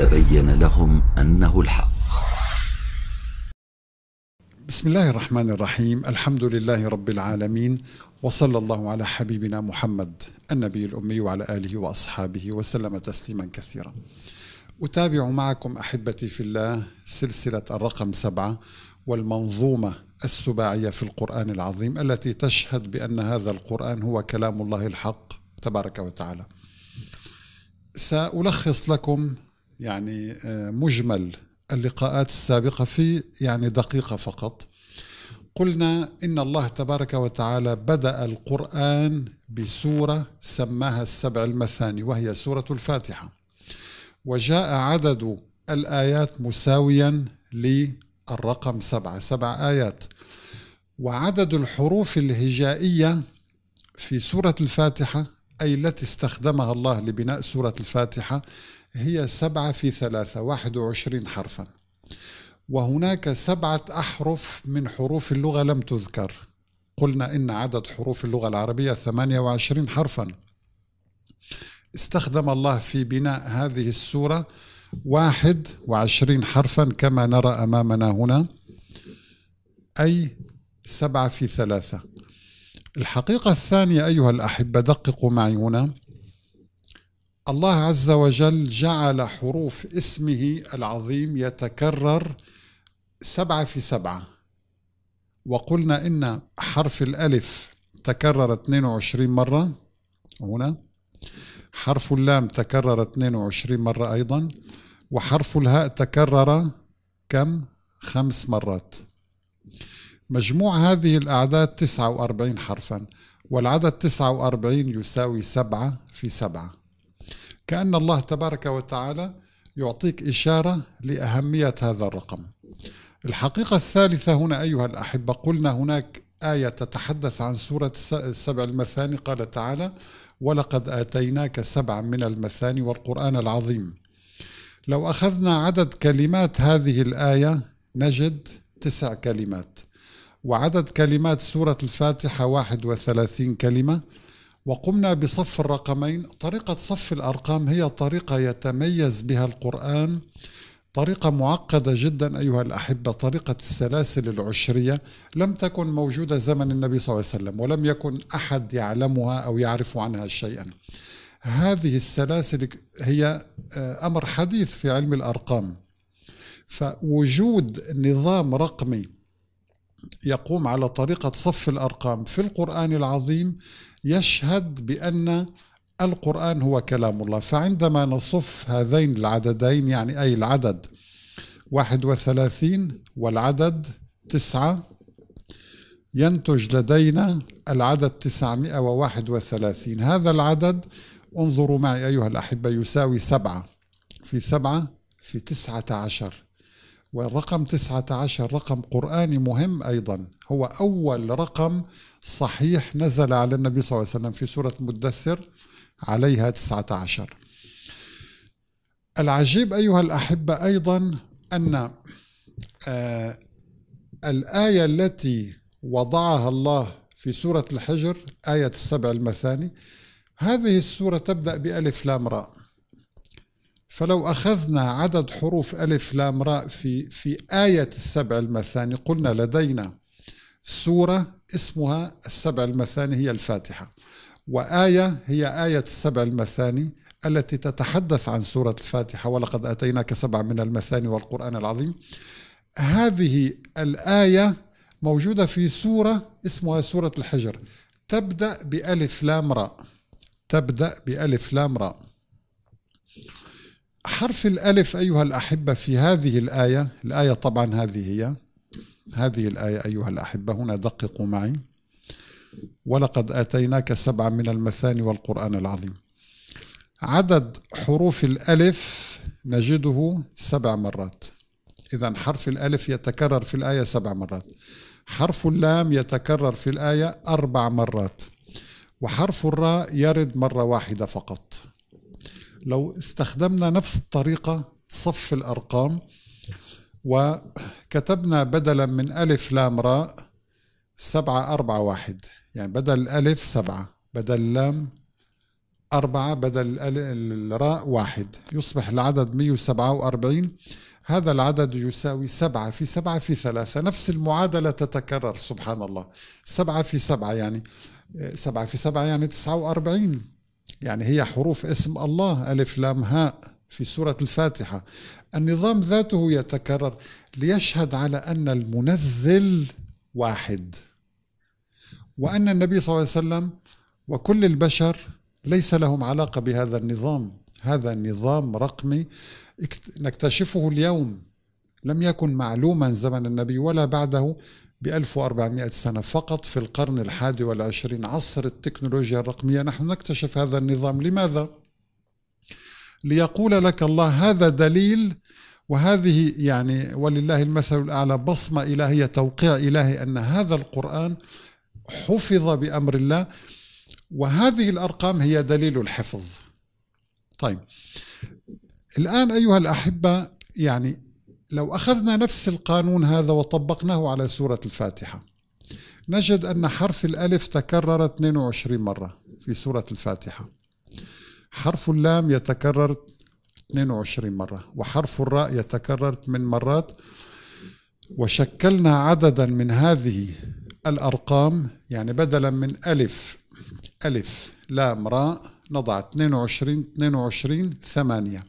تبين لهم أنه الحق بسم الله الرحمن الرحيم الحمد لله رب العالمين وصلى الله على حبيبنا محمد النبي الأمي وعلى آله وأصحابه وسلم تسليما كثيرا أتابع معكم أحبتي في الله سلسلة الرقم سبعة والمنظومة السباعية في القرآن العظيم التي تشهد بأن هذا القرآن هو كلام الله الحق تبارك وتعالى سألخص لكم يعني آه، مجمل اللقاءات السابقة في يعني دقيقة فقط قلنا إن الله تبارك وتعالى بدأ القرآن بسورة سماها السبع المثاني وهي سورة الفاتحة وجاء عدد الآيات مساويا للرقم سبعة سبع آيات وعدد الحروف الهجائية في سورة الفاتحة أي التي استخدمها الله لبناء سورة الفاتحة هي سبعة في ثلاثة واحد وعشرين حرفا وهناك سبعة أحرف من حروف اللغة لم تذكر قلنا إن عدد حروف اللغة العربية 28 حرفا استخدم الله في بناء هذه السورة 21 حرفا كما نرى أمامنا هنا أي سبعة في ثلاثة الحقيقة الثانية أيها الأحبة دققوا معي هنا الله عز وجل جعل حروف اسمه العظيم يتكرر سبعة في سبعة وقلنا إن حرف الألف تكرر 22 مرة هنا حرف اللام تكرر 22 مرة أيضا وحرف الهاء تكرر كم؟ خمس مرات مجموع هذه الأعداد 49 حرفا والعدد 49 يساوي سبعة في سبعة كأن الله تبارك وتعالى يعطيك إشارة لأهمية هذا الرقم الحقيقة الثالثة هنا أيها الأحبة قلنا هناك آية تتحدث عن سورة السبع المثاني قال تعالى ولقد آتيناك سبعا من المثاني والقرآن العظيم لو أخذنا عدد كلمات هذه الآية نجد تسع كلمات وعدد كلمات سورة الفاتحة 31 كلمة وقمنا بصف الرقمين طريقة صف الأرقام هي طريقة يتميز بها القرآن طريقة معقدة جدا أيها الأحبة طريقة السلاسل العشرية لم تكن موجودة زمن النبي صلى الله عليه وسلم ولم يكن أحد يعلمها أو يعرف عنها شيئا هذه السلاسل هي آه، أمر حديث في علم الأرقام فوجود نظام رقمي يقوم على طريقة صف الأرقام في القرآن العظيم يشهد بأن القرآن هو كلام الله فعندما نصف هذين العددين يعني أي العدد 31 والعدد 9 ينتج لدينا العدد 931 هذا العدد انظروا معي أيها الأحبة يساوي 7 في 7 في 19 والرقم 19 رقم قرآني مهم أيضا هو أول رقم صحيح نزل على النبي صلى الله عليه وسلم في سورة مدثر عليها 19 العجيب أيها الأحبة أيضا أن آه الآية التي وضعها الله في سورة الحجر آية السبع المثاني هذه السورة تبدأ بألف لام راء فلو أخذنا عدد حروف ألف لام راء في في آية السبع المثاني قلنا لدينا سورة اسمها السبع المثاني هي الفاتحة وآية هي آية السبع المثاني التي تتحدث عن سورة الفاتحة ولقد أتيناك سبعا من المثاني والقرآن العظيم هذه الآية موجودة في سورة اسمها سورة الحجر تبدأ بألف لام راء تبدأ بألف لام راء حرف الألف أيها الأحبة في هذه الآية الآية طبعا هذه هي هذه الآية أيها الأحبة هنا دققوا معي ولقد آتيناك سبعا من المثاني والقرآن العظيم عدد حروف الألف نجده سبع مرات إذا حرف الألف يتكرر في الآية سبع مرات حرف اللام يتكرر في الآية أربع مرات وحرف الراء يرد مرة واحدة فقط لو استخدمنا نفس الطريقة صف الأرقام وكتبنا بدلا من ألف لام راء سبعة أربعة واحد يعني بدل ألف سبعة بدل لام أربعة بدل الراء واحد يصبح العدد 147 هذا العدد يساوي سبعة في سبعة في ثلاثة نفس المعادلة تتكرر سبحان الله سبعة في سبعة يعني سبعة في سبعة يعني تسعة وأربعين يعني هي حروف اسم الله ألف لام هاء في سورة الفاتحة النظام ذاته يتكرر ليشهد على أن المنزل واحد وأن النبي صلى الله عليه وسلم وكل البشر ليس لهم علاقة بهذا النظام هذا نظام رقمي نكتشفه اليوم لم يكن معلوما زمن النبي ولا بعده ب 1400 سنة فقط في القرن الحادي والعشرين عصر التكنولوجيا الرقمية نحن نكتشف هذا النظام لماذا؟ ليقول لك الله هذا دليل وهذه يعني ولله المثل الأعلى بصمة إلهية توقيع إلهي أن هذا القرآن حفظ بأمر الله وهذه الأرقام هي دليل الحفظ طيب الآن أيها الأحبة يعني لو أخذنا نفس القانون هذا وطبقناه على سورة الفاتحة نجد أن حرف الألف تكرر 22 مرة في سورة الفاتحة حرف اللام يتكرر 22 مرة وحرف الراء يتكرر 8 مرات وشكلنا عددا من هذه الأرقام يعني بدلا من ألف ألف لام راء نضع 22 22 8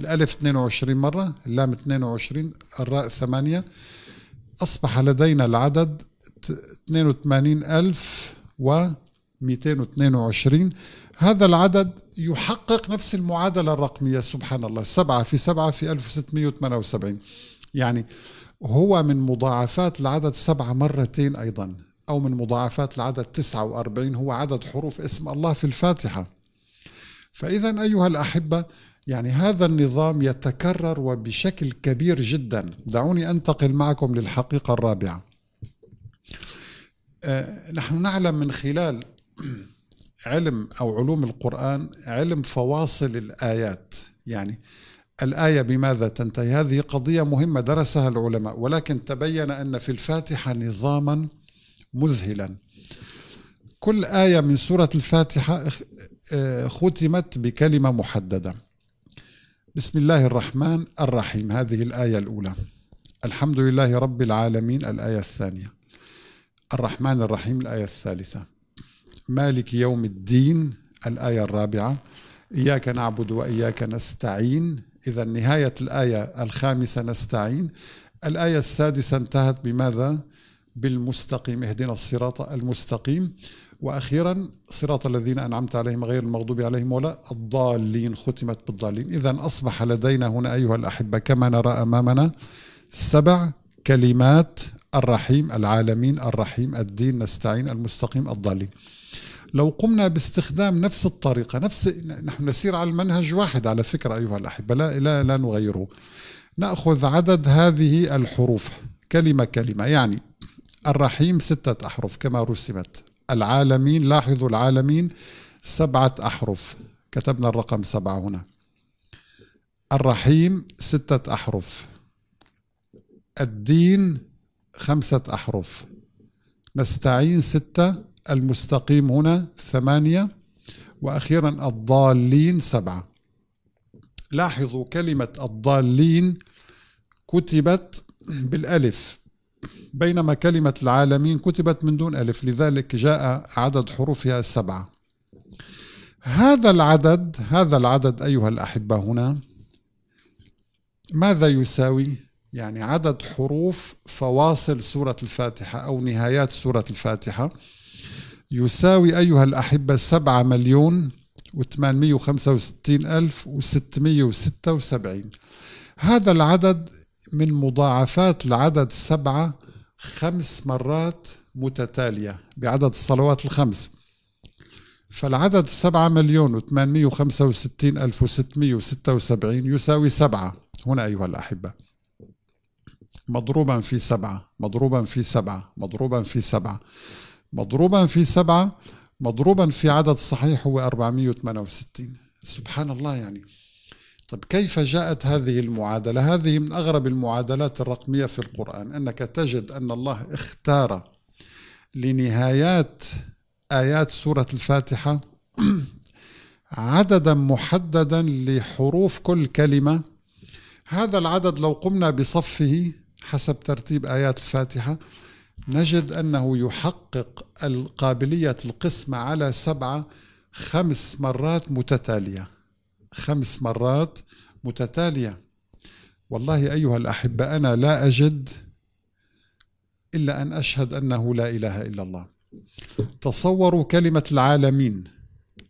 الألف 22 مرة اللام 22 الراء 8 أصبح لدينا العدد 82222 هذا العدد يحقق نفس المعادلة الرقمية سبحان الله 7 في 7 في 1678 يعني هو من مضاعفات العدد سبعة مرتين أيضا أو من مضاعفات العدد 49 هو عدد حروف اسم الله في الفاتحة فإذا أيها الأحبة يعني هذا النظام يتكرر وبشكل كبير جدا دعوني أنتقل معكم للحقيقة الرابعة آه، نحن نعلم من خلال علم أو علوم القرآن علم فواصل الآيات يعني الآية بماذا تنتهي هذه قضية مهمة درسها العلماء ولكن تبين أن في الفاتحة نظاما مذهلا كل آية من سورة الفاتحة آه، ختمت بكلمة محددة بسم الله الرحمن الرحيم هذه الآية الأولى الحمد لله رب العالمين الآية الثانية الرحمن الرحيم الآية الثالثة مالك يوم الدين الآية الرابعة إياك نعبد وإياك نستعين إذا نهاية الآية الخامسة نستعين الآية السادسة انتهت بماذا؟ بالمستقيم اهدنا الصراط المستقيم واخيرا صراط الذين انعمت عليهم غير المغضوب عليهم ولا الضالين ختمت بالضالين اذا اصبح لدينا هنا ايها الاحبه كما نرى امامنا سبع كلمات الرحيم العالمين الرحيم الدين نستعين المستقيم الضالين لو قمنا باستخدام نفس الطريقه نفس نحن نسير على المنهج واحد على فكره ايها الاحبه لا لا, لا نغيره ناخذ عدد هذه الحروف كلمه كلمه يعني الرحيم ستة أحرف كما رسمت العالمين لاحظوا العالمين سبعة أحرف كتبنا الرقم سبعة هنا الرحيم ستة أحرف الدين خمسة أحرف نستعين ستة المستقيم هنا ثمانية وأخيرا الضالين سبعة لاحظوا كلمة الضالين كتبت بالألف بينما كلمة العالمين كتبت من دون ألف لذلك جاء عدد حروفها السبعة هذا العدد هذا العدد أيها الأحبة هنا ماذا يساوي يعني عدد حروف فواصل سورة الفاتحة أو نهايات سورة الفاتحة يساوي أيها الأحبة سبعة مليون وثمانمية وخمسة وستين ألف وستمية وستة وسبعين هذا العدد من مضاعفات العدد السبعة خمس مرات متتالية بعدد الصلوات الخمس فالعدد السبعة مليون وثمانمية وخمسة وستين ألف وستمية وستة وسبعين يساوي سبعة هنا أيها الأحبة مضروبا في سبعة مضروبا في سبعة مضروبا في سبعة مضروبا في سبعة مضروبا في عدد صحيح هو 468 سبحان الله يعني طب كيف جاءت هذه المعادلة؟ هذه من أغرب المعادلات الرقمية في القرآن أنك تجد أن الله اختار لنهايات آيات سورة الفاتحة عددا محددا لحروف كل كلمة هذا العدد لو قمنا بصفه حسب ترتيب آيات الفاتحة نجد أنه يحقق القابلية القسمة على سبعة خمس مرات متتالية خمس مرات متتالية والله أيها الأحبة أنا لا أجد إلا أن أشهد أنه لا إله إلا الله تصوروا كلمة العالمين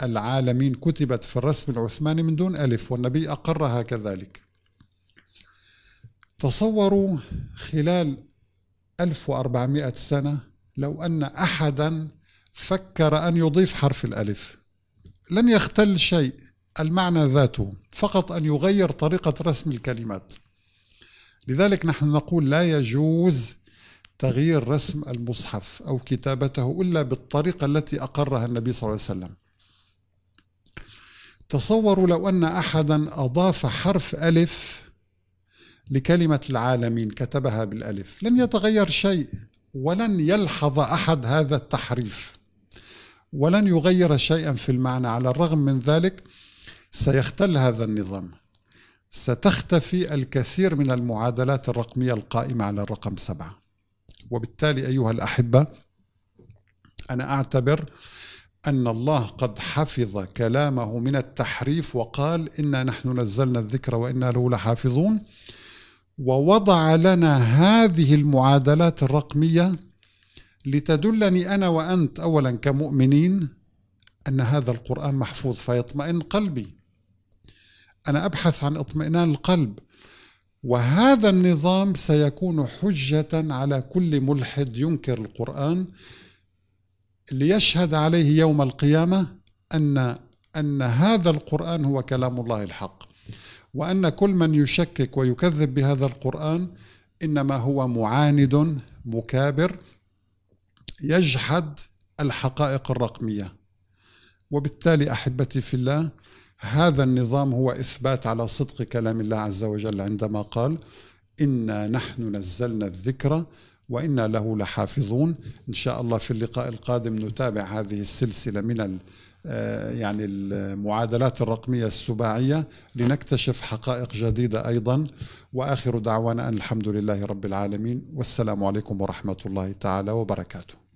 العالمين كتبت في الرسم العثماني من دون ألف والنبي أقرها كذلك تصوروا خلال 1400 سنة لو أن أحدا فكر أن يضيف حرف الألف لن يختل شيء المعنى ذاته فقط أن يغير طريقة رسم الكلمات لذلك نحن نقول لا يجوز تغيير رسم المصحف أو كتابته إلا بالطريقة التي أقرها النبي صلى الله عليه وسلم تصوروا لو أن أحدا أضاف حرف ألف لكلمة العالمين كتبها بالألف لن يتغير شيء ولن يلحظ أحد هذا التحريف ولن يغير شيئا في المعنى على الرغم من ذلك سيختل هذا النظام ستختفي الكثير من المعادلات الرقمية القائمة على الرقم سبعة وبالتالي أيها الأحبة أنا أعتبر أن الله قد حفظ كلامه من التحريف وقال إنا نحن نزلنا الذكر وإنا له لحافظون ووضع لنا هذه المعادلات الرقمية لتدلني أنا وأنت أولا كمؤمنين أن هذا القرآن محفوظ فيطمئن قلبي أنا أبحث عن اطمئنان القلب وهذا النظام سيكون حجة على كل ملحد ينكر القرآن ليشهد عليه يوم القيامة أن أن هذا القرآن هو كلام الله الحق وأن كل من يشكك ويكذب بهذا القرآن إنما هو معاند مكابر يجحد الحقائق الرقمية وبالتالي أحبتي في الله هذا النظام هو إثبات على صدق كلام الله عز وجل عندما قال إنا نحن نزلنا الذكر وإنا له لحافظون إن شاء الله في اللقاء القادم نتابع هذه السلسلة من آه، يعني المعادلات الرقمية السباعية لنكتشف حقائق جديدة أيضا وآخر دعوانا أن الحمد لله رب العالمين والسلام عليكم ورحمة الله تعالى وبركاته